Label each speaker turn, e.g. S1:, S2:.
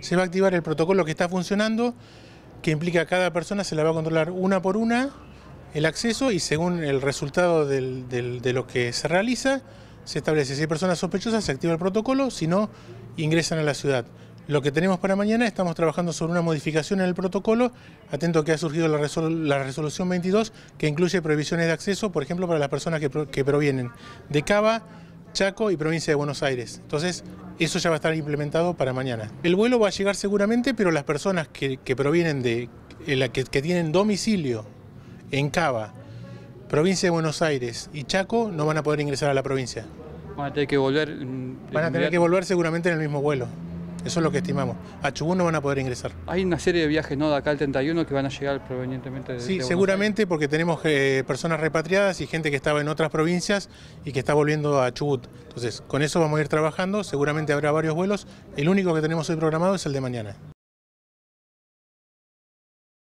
S1: se va a activar el protocolo que está funcionando, que implica a cada persona se la va a controlar una por una el acceso y según el resultado de lo que se realiza, se establece si hay personas sospechosas, se activa el protocolo, si no, ingresan a la ciudad. Lo que tenemos para mañana, estamos trabajando sobre una modificación en el protocolo, atento que ha surgido la, resolución 22, que incluye prohibiciones de acceso, por ejemplo, para las personas que, provienen de Cava, Chaco y provincia de Buenos Aires. Entonces, eso ya va a estar implementado para mañana. El vuelo va a llegar seguramente, pero las personas que, provienen de, eh, que, que tienen domicilio en Cava, provincia de Buenos Aires y Chaco, no van a poder ingresar a la provincia.
S2: Van a tener que volver. Mm, van a tener que volver
S1: seguramente en el mismo vuelo. Eso es lo que estimamos.
S2: A Chubut no van a poder ingresar. Hay una serie de viajes ¿no? de acá al 31 que van a llegar provenientemente de... Sí, seguramente
S1: porque tenemos eh, personas repatriadas y gente que estaba en otras provincias y que está volviendo a Chubut. Entonces, con eso vamos a ir trabajando. Seguramente habrá varios vuelos. El único que tenemos hoy programado es el de mañana.